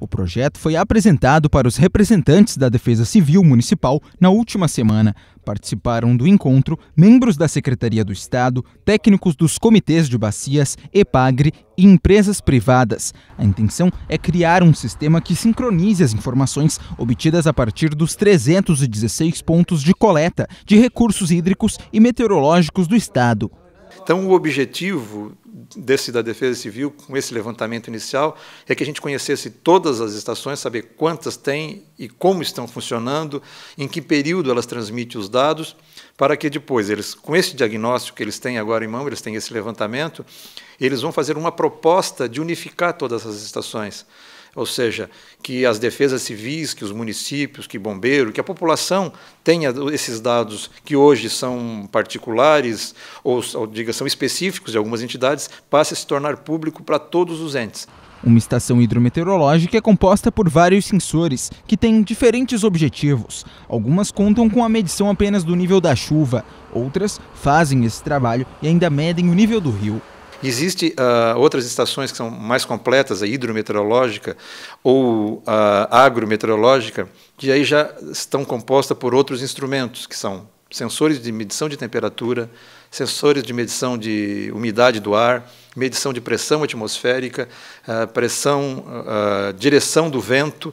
O projeto foi apresentado para os representantes da Defesa Civil Municipal na última semana. Participaram do encontro membros da Secretaria do Estado, técnicos dos comitês de bacias, EPAGRE e empresas privadas. A intenção é criar um sistema que sincronize as informações obtidas a partir dos 316 pontos de coleta de recursos hídricos e meteorológicos do Estado. Então, o objetivo desse da Defesa Civil, com esse levantamento inicial, é que a gente conhecesse todas as estações, saber quantas tem e como estão funcionando, em que período elas transmitem os dados, para que depois, eles, com esse diagnóstico que eles têm agora em mão, eles têm esse levantamento, eles vão fazer uma proposta de unificar todas as estações ou seja, que as defesas civis, que os municípios, que bombeiro, que a população tenha esses dados que hoje são particulares ou, ou diga, são específicos de algumas entidades, passe a se tornar público para todos os entes. Uma estação hidrometeorológica é composta por vários sensores que têm diferentes objetivos. Algumas contam com a medição apenas do nível da chuva, outras fazem esse trabalho e ainda medem o nível do rio. Existem uh, ah, outras estações que são mais completas, a hidrometeorológica ou a agrometeorológica, que aí já estão compostas por outros instrumentos, que são sensores de medição de temperatura, sensores de medição de umidade do ar, medição de pressão atmosférica, ah, pressão, ah, direção do vento.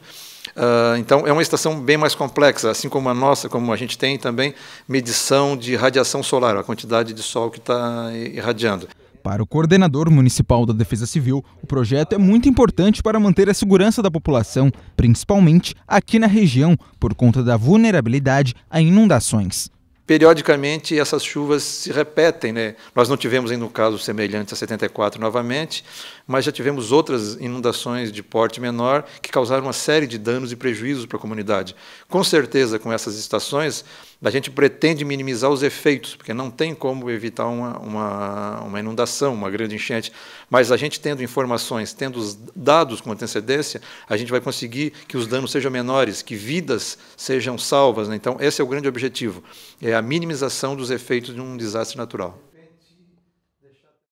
então, é uma estação bem mais complexa, assim como a nossa, como a gente tem também medição de radiação solar, a quantidade de sol que está irradiando. Para o coordenador municipal da Defesa Civil, o projeto é muito importante para manter a segurança da população, principalmente aqui na região, por conta da vulnerabilidade a inundações periodicamente essas chuvas se repetem. Né? Nós não tivemos ainda um caso semelhante a 74 novamente, mas já tivemos outras inundações de porte menor que causaram uma série de danos e prejuízos para a comunidade. Com certeza, com essas estações, a gente pretende minimizar os efeitos, porque não tem como evitar uma, uma, uma inundação, uma grande enchente. Mas a gente tendo informações, tendo os dados com antecedência, a gente vai conseguir que os danos sejam menores, que vidas sejam salvas. Né? Então, esse é o grande objetivo. É é a minimização dos efeitos de um desastre natural.